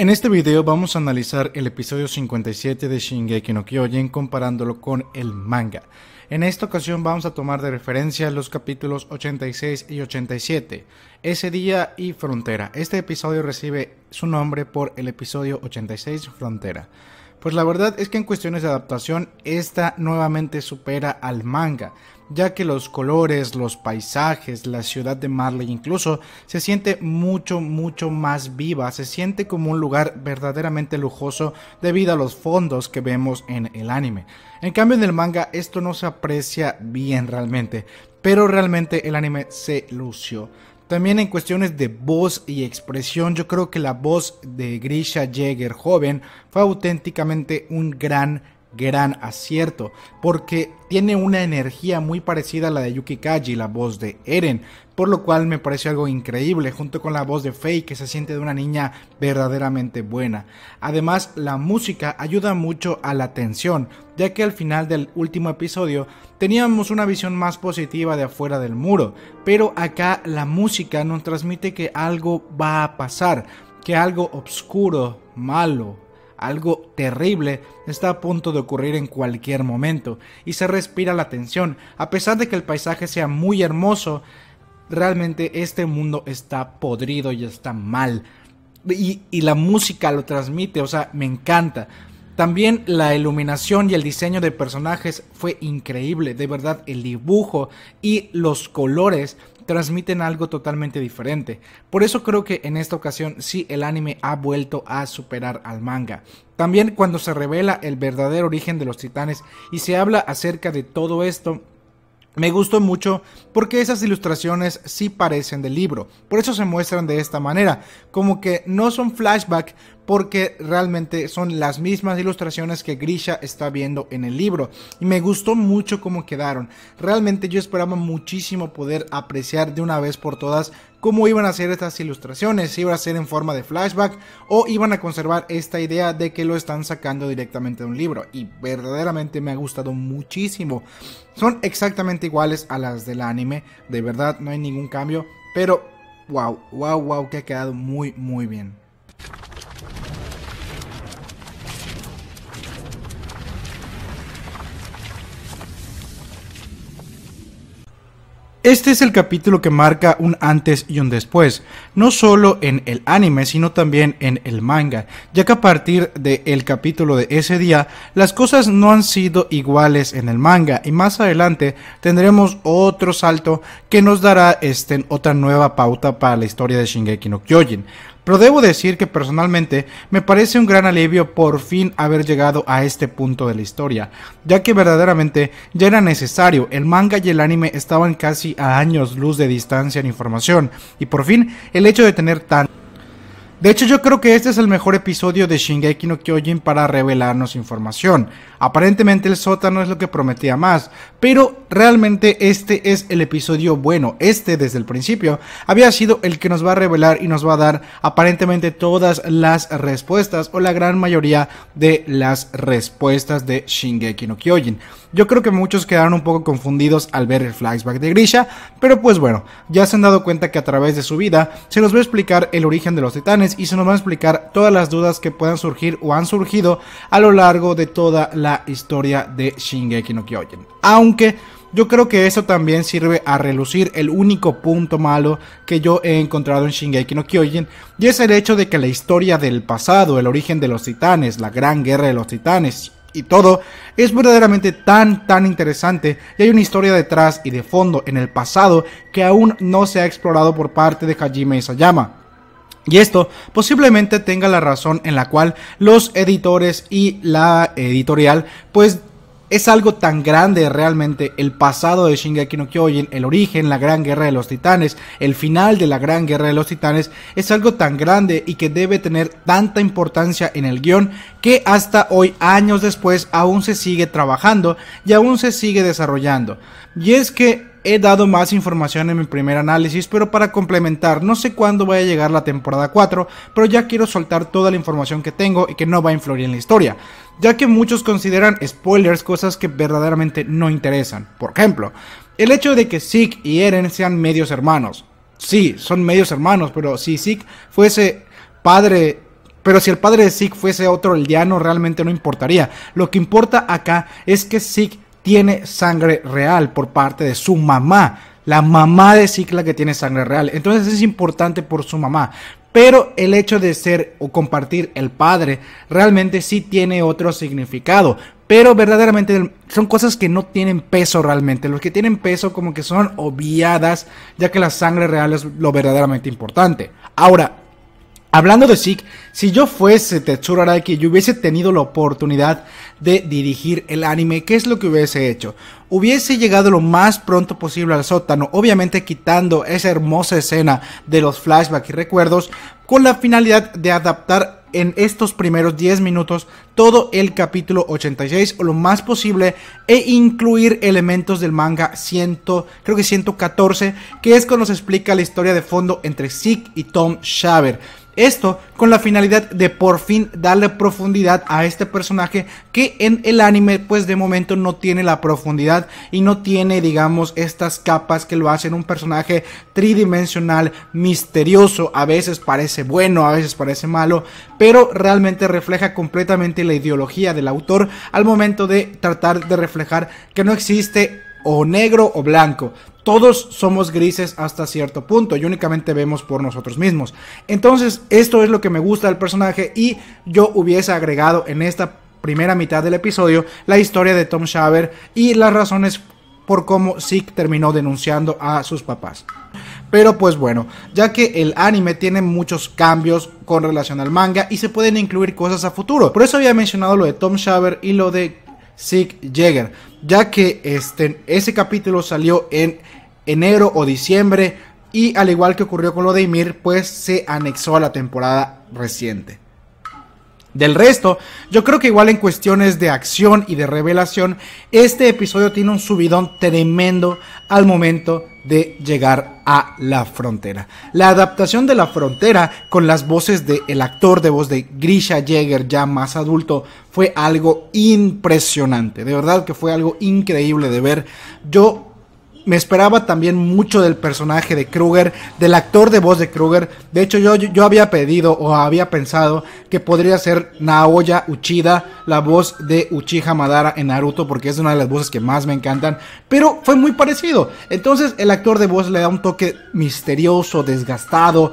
En este video vamos a analizar el episodio 57 de Shingeki no Kyojin comparándolo con el manga. En esta ocasión vamos a tomar de referencia los capítulos 86 y 87, Ese día y Frontera. Este episodio recibe su nombre por el episodio 86 Frontera. Pues la verdad es que en cuestiones de adaptación, esta nuevamente supera al manga ya que los colores, los paisajes, la ciudad de Marley incluso se siente mucho, mucho más viva, se siente como un lugar verdaderamente lujoso debido a los fondos que vemos en el anime. En cambio en el manga esto no se aprecia bien realmente, pero realmente el anime se lució. También en cuestiones de voz y expresión, yo creo que la voz de Grisha Jäger joven fue auténticamente un gran gran acierto, porque tiene una energía muy parecida a la de Yuki Kaji, la voz de Eren, por lo cual me parece algo increíble, junto con la voz de Fei que se siente de una niña verdaderamente buena. Además, la música ayuda mucho a la tensión, ya que al final del último episodio teníamos una visión más positiva de afuera del muro, pero acá la música nos transmite que algo va a pasar, que algo oscuro, malo, algo terrible está a punto de ocurrir en cualquier momento y se respira la tensión. A pesar de que el paisaje sea muy hermoso, realmente este mundo está podrido y está mal. Y, la música lo transmite, o sea, me encanta. También la iluminación y el diseño de personajes fue increíble, de verdad, el dibujo y los colores transmiten algo totalmente diferente. Por eso creo que en esta ocasión sí el anime ha vuelto a superar al manga. También cuando se revela el verdadero origen de los titanes y se habla acerca de todo esto, me gustó mucho porque esas ilustraciones sí parecen del libro, por eso se muestran de esta manera, como que no son flashback porque realmente son las mismas ilustraciones que Grisha está viendo en el libro y me gustó mucho cómo quedaron. Realmente yo esperaba muchísimo poder apreciar de una vez por todas cómo iban a hacer estas ilustraciones, si iban a ser en forma de flashback o iban a conservar esta idea de que lo están sacando directamente de un libro y verdaderamente me ha gustado muchísimo. Son exactamente iguales a las del anime, de verdad no hay ningún cambio, pero wow, wow, wow, que ha quedado muy muy bien. Este es el capítulo que marca un antes y un después, no solo en el anime, sino también en el manga, ya que a partir del capítulo de ese día, las cosas no han sido iguales en el manga y más adelante tendremos otro salto que nos dará este, otra nueva pauta para la historia de Shingeki no Kyojin pero debo decir que personalmente me parece un gran alivio por fin haber llegado a este punto de la historia, ya que verdaderamente ya era necesario, el manga y el anime estaban casi a años luz de distancia en información, y por fin el hecho de tener tan... De hecho yo creo que este es el mejor episodio de Shingeki no Kyojin para revelarnos información, Aparentemente el sótano es lo que prometía más, pero realmente este es el episodio bueno. Este desde el principio había sido el que nos va a revelar y nos va a dar aparentemente todas las respuestas o la gran mayoría de las respuestas de Shingeki no Kyojin. Yo creo que muchos quedaron un poco confundidos al ver el flashback de Grisha, pero pues bueno, ya se han dado cuenta que a través de su vida se nos va a explicar el origen de los titanes y se nos va a explicar todas las dudas que puedan surgir o han surgido a lo largo de toda la la historia de Shingeki no Kyojin. Aunque yo creo que eso también sirve a relucir el único punto malo que yo he encontrado en Shingeki no Kyojin, y es el hecho de que la historia del pasado, el origen de los titanes, la gran guerra de los titanes y todo, es verdaderamente tan, tan interesante, y hay una historia detrás y de fondo en el pasado que aún no se ha explorado por parte de Hajime Isayama. Y esto posiblemente tenga la razón en la cual los editores y la editorial pues es algo tan grande realmente el pasado de Shingeki no Kyojin, el origen, la gran guerra de los titanes, el final de la gran guerra de los titanes, es algo tan grande y que debe tener tanta importancia en el guión que hasta hoy, años después, aún se sigue trabajando y aún se sigue desarrollando. Y es que He dado más información en mi primer análisis, pero para complementar, no sé cuándo vaya a llegar la temporada 4, pero ya quiero soltar toda la información que tengo y que no va a influir en la historia, ya que muchos consideran spoilers cosas que verdaderamente no interesan. Por ejemplo, el hecho de que Zeke y Eren sean medios hermanos. Sí, son medios hermanos, pero si Zeke fuese padre pero si el padre de Zeke fuese otro aldeano, realmente no importaría. Lo que importa acá es que Zeke tiene sangre real por parte de su mamá. La mamá de Cicla que tiene sangre real. Entonces es importante por su mamá. Pero el hecho de ser o compartir el padre realmente sí tiene otro significado. Pero verdaderamente son cosas que no tienen peso realmente. Los que tienen peso como que son obviadas ya que la sangre real es lo verdaderamente importante. Ahora, Hablando de Zeke, si yo fuese Tetsuro Araki y hubiese tenido la oportunidad de dirigir el anime, ¿qué es lo que hubiese hecho? Hubiese llegado lo más pronto posible al sótano, obviamente quitando esa hermosa escena de los flashbacks y recuerdos, con la finalidad de adaptar en estos primeros 10 minutos todo el capítulo 86 o lo más posible e incluir elementos del manga 100, creo que 114, que es cuando se explica la historia de fondo entre Zeke y Tom Shaver. Esto con la finalidad de por fin darle profundidad a este personaje que en el anime pues de momento no tiene la profundidad y no tiene digamos estas capas que lo hacen un personaje tridimensional, misterioso, a veces parece bueno, a veces parece malo, pero realmente refleja completamente la ideología del autor al momento de tratar de reflejar que no existe o negro o blanco, todos somos grises hasta cierto punto y únicamente vemos por nosotros mismos. Entonces, esto es lo que me gusta del personaje y yo hubiese agregado en esta primera mitad del episodio la historia de Tom Shaver y las razones por cómo Zeke terminó denunciando a sus papás. Pero pues bueno, ya que el anime tiene muchos cambios con relación al manga y se pueden incluir cosas a futuro. Por eso había mencionado lo de Tom Shaver y lo de Sig Jagger, ya que este, ese capítulo salió en enero o diciembre y al igual que ocurrió con lo de Ymir, pues se anexó a la temporada reciente del resto. Yo creo que igual en cuestiones de acción y de revelación, este episodio tiene un subidón tremendo al momento de llegar a la frontera. La adaptación de la frontera con las voces del actor de voz de Grisha Jäger ya más adulto fue algo impresionante, de verdad que fue algo increíble de ver. Yo me esperaba también mucho del personaje de Kruger, del actor de voz de Kruger. De hecho, yo, yo había pedido o había pensado que podría ser Naoya Uchida, la voz de Uchiha Madara en Naruto, porque es una de las voces que más me encantan. Pero fue muy parecido. Entonces, el actor de voz le da un toque misterioso, desgastado.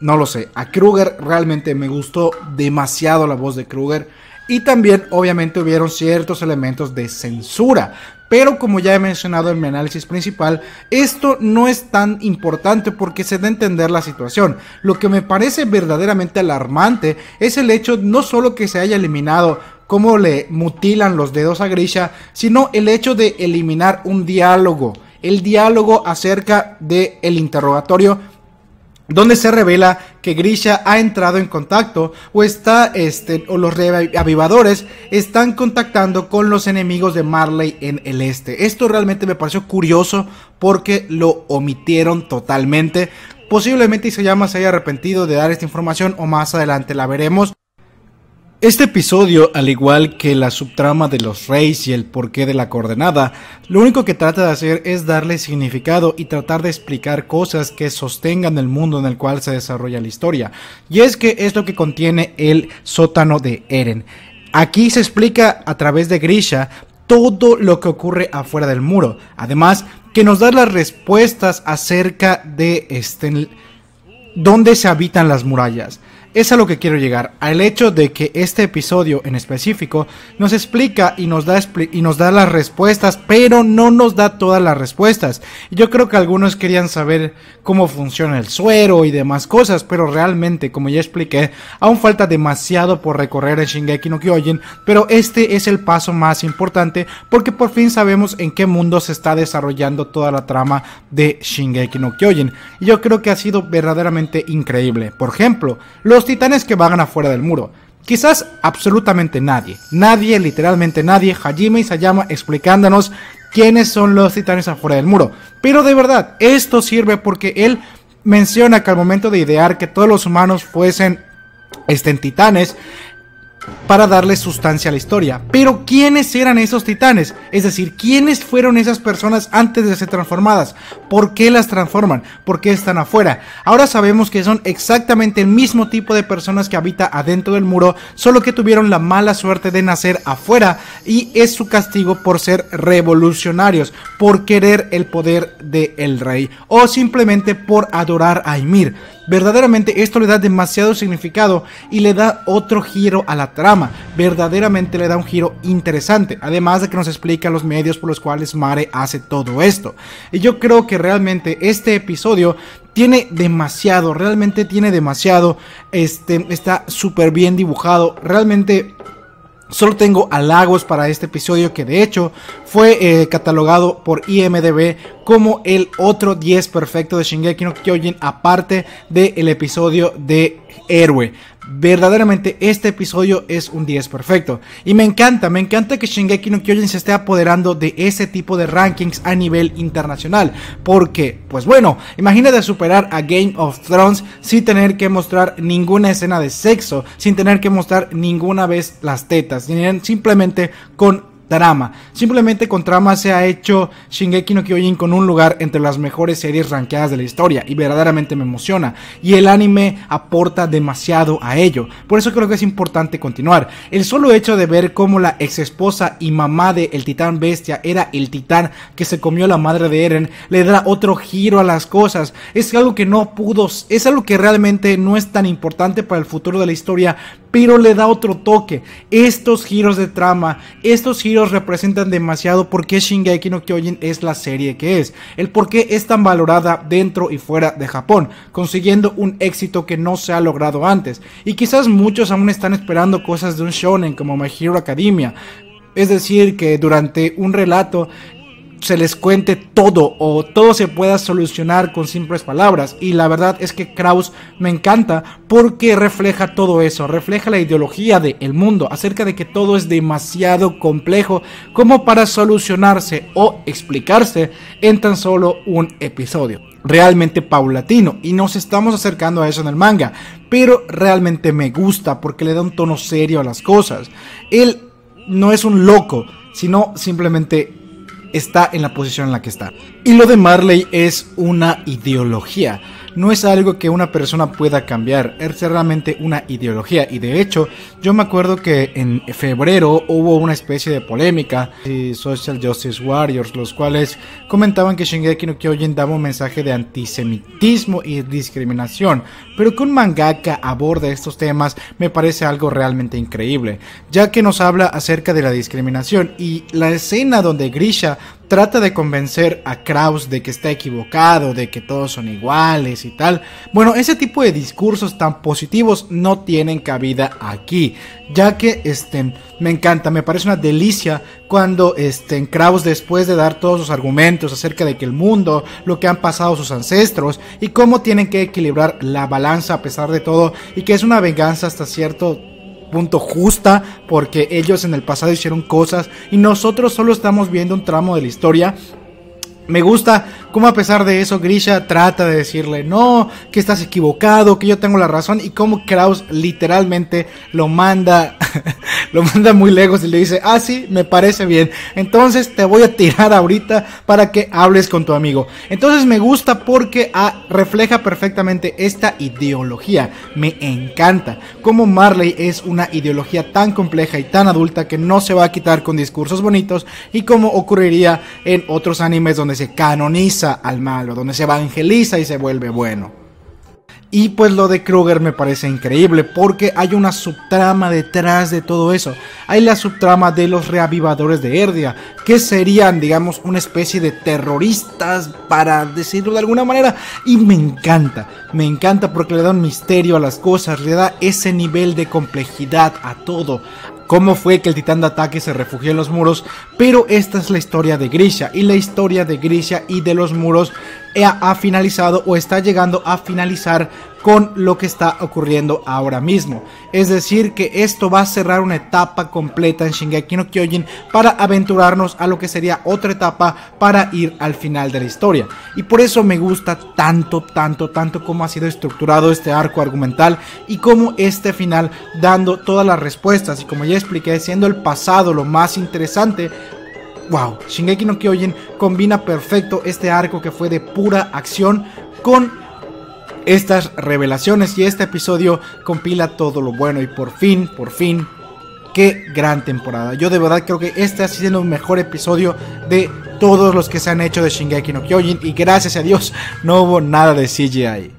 No lo sé. A Kruger realmente me gustó demasiado la voz de Kruger. Y también obviamente hubieron ciertos elementos de censura. Pero como ya he mencionado en mi análisis principal, esto no es tan importante porque se da a entender la situación. Lo que me parece verdaderamente alarmante es el hecho no solo que se haya eliminado cómo le mutilan los dedos a Grisha, sino el hecho de eliminar un diálogo. El diálogo acerca del el interrogatorio donde se revela que Grisha ha entrado en contacto o está este o los reavivadores están contactando con los enemigos de Marley en el este. Esto realmente me pareció curioso porque lo omitieron totalmente. Posiblemente Isayama se haya arrepentido de dar esta información o más adelante la veremos. Este episodio, al igual que la subtrama de los reyes y el porqué de la coordenada, lo único que trata de hacer es darle significado y tratar de explicar cosas que sostengan el mundo en el cual se desarrolla la historia. Y es que es lo que contiene el sótano de Eren. Aquí se explica a través de Grisha todo lo que ocurre afuera del muro. Además, que nos da las respuestas acerca de este, dónde se habitan las murallas. Es a lo que quiero llegar, al hecho de que este episodio en específico nos explica y nos da, y nos da las respuestas, pero no nos da todas las respuestas. Yo creo que algunos querían saber cómo funciona el suero y demás cosas, pero realmente, como ya expliqué, aún falta demasiado por recorrer en Shingeki no Kyojin, pero este es el paso más importante porque por fin sabemos en qué mundo se está desarrollando toda la trama de Shingeki no Kyojin. Y yo creo que ha sido verdaderamente increíble. Por ejemplo, los titanes que vagan afuera del muro. Quizás absolutamente nadie, nadie, literalmente nadie, Hajime Sayama explicándonos quiénes son los titanes afuera del muro. Pero de verdad, esto sirve porque él menciona que al momento de idear que todos los humanos fuesen estén titanes, para darle sustancia a la historia. Pero ¿quiénes eran esos titanes? Es decir, ¿quiénes fueron esas personas antes de ser transformadas? ¿Por qué las transforman? ¿Por qué están afuera? Ahora sabemos que son exactamente el mismo tipo de personas que habita adentro del muro, solo que tuvieron la mala suerte de nacer afuera y es su castigo por ser revolucionarios, por querer el poder del rey o simplemente por adorar a Ymir. Verdaderamente esto le da demasiado significado y le da otro giro a la trama. Verdaderamente le da un giro interesante, además de que nos explica los medios por los cuales Mare hace todo esto. Y yo creo que realmente este episodio tiene demasiado, realmente tiene demasiado, este, está súper bien dibujado, realmente Solo tengo halagos para este episodio que de hecho fue eh, catalogado por IMDB como el otro 10 perfecto de Shingeki no Kyojin aparte del episodio de Héroe verdaderamente este episodio es un 10 perfecto. Y me encanta, me encanta que Shingeki no Kyojin se esté apoderando de ese tipo de rankings a nivel internacional. Porque, pues bueno, imagínate superar a Game of Thrones sin tener que mostrar ninguna escena de sexo, sin tener que mostrar ninguna vez las tetas, simplemente con drama. Simplemente con trama se ha hecho Shingeki no Kyojin con un lugar entre las mejores series rankeadas de la historia y verdaderamente me emociona. Y el anime aporta demasiado a ello. Por eso creo que es importante continuar. El solo hecho de ver cómo la ex esposa y mamá de el titán bestia era el titán que se comió la madre de Eren le da otro giro a las cosas. Es algo que no pudo, es algo que realmente no es tan importante para el futuro de la historia, pero le da otro toque. Estos giros de trama, estos giros representan demasiado por qué Shingeki no Kyojin es la serie que es, el por qué es tan valorada dentro y fuera de Japón, consiguiendo un éxito que no se ha logrado antes. Y quizás muchos aún están esperando cosas de un shonen como My Hero Academia, es decir, que durante un relato se les cuente todo o todo se pueda solucionar con simples palabras. Y la verdad es que Kraus me encanta porque refleja todo eso, refleja la ideología del mundo acerca de que todo es demasiado complejo como para solucionarse o explicarse en tan solo un episodio. Realmente paulatino y nos estamos acercando a eso en el manga, pero realmente me gusta porque le da un tono serio a las cosas. Él no es un loco, sino simplemente está en la posición en la que está. Y lo de Marley es una ideología. No es algo que una persona pueda cambiar, es realmente una ideología. Y de hecho, yo me acuerdo que en febrero hubo una especie de polémica Social Justice Warriors, los cuales comentaban que Shingeki no Kyojin daba un mensaje de antisemitismo y discriminación. Pero que un mangaka aborde estos temas me parece algo realmente increíble, ya que nos habla acerca de la discriminación y la escena donde Grisha trata de convencer a Kraus de que está equivocado, de que todos son iguales y tal. Bueno, ese tipo de discursos tan positivos no tienen cabida aquí, ya que este, me encanta, me parece una delicia cuando este, Kraus después de dar todos sus argumentos acerca de que el mundo, lo que han pasado sus ancestros y cómo tienen que equilibrar la balanza a pesar de todo y que es una venganza hasta cierto justa porque ellos en el pasado hicieron cosas y nosotros solo estamos viendo un tramo de la historia me gusta cómo a pesar de eso Grisha trata de decirle no, que estás equivocado, que yo tengo la razón y cómo Kraus literalmente lo manda lo manda muy lejos y le dice, ah, sí, me parece bien. Entonces te voy a tirar ahorita para que hables con tu amigo. Entonces me gusta porque ah, refleja perfectamente esta ideología. Me encanta cómo Marley es una ideología tan compleja y tan adulta que no se va a quitar con discursos bonitos y como ocurriría en otros animes donde se canoniza al malo, donde se evangeliza y se vuelve bueno. Y pues lo de Kruger me parece increíble porque hay una subtrama detrás de todo eso. Hay la subtrama de los reavivadores de Erdia, que serían, digamos, una especie de terroristas, para decirlo de alguna manera. Y me encanta, me encanta porque le da un misterio a las cosas, le da ese nivel de complejidad a todo cómo fue que el titán de ataque se refugió en los muros, pero esta es la historia de Grisha y la historia de Grisha y de los muros eh, ha finalizado o está llegando a finalizar con lo que está ocurriendo ahora mismo. Es decir, que esto va a cerrar una etapa completa en Shingeki no Kyojin para aventurarnos a lo que sería otra etapa para ir al final de la historia. Y por eso me gusta tanto, tanto, tanto cómo ha sido estructurado este arco argumental y cómo este final dando todas las respuestas. Y como ya expliqué, siendo el pasado lo más interesante, wow, Shingeki no Kyojin combina perfecto este arco que fue de pura acción con estas revelaciones y este episodio compila todo lo bueno y por fin, por fin, qué gran temporada. Yo de verdad creo que este ha sido el mejor episodio de todos los que se han hecho de Shingeki no Kyojin y gracias a Dios no hubo nada de CGI.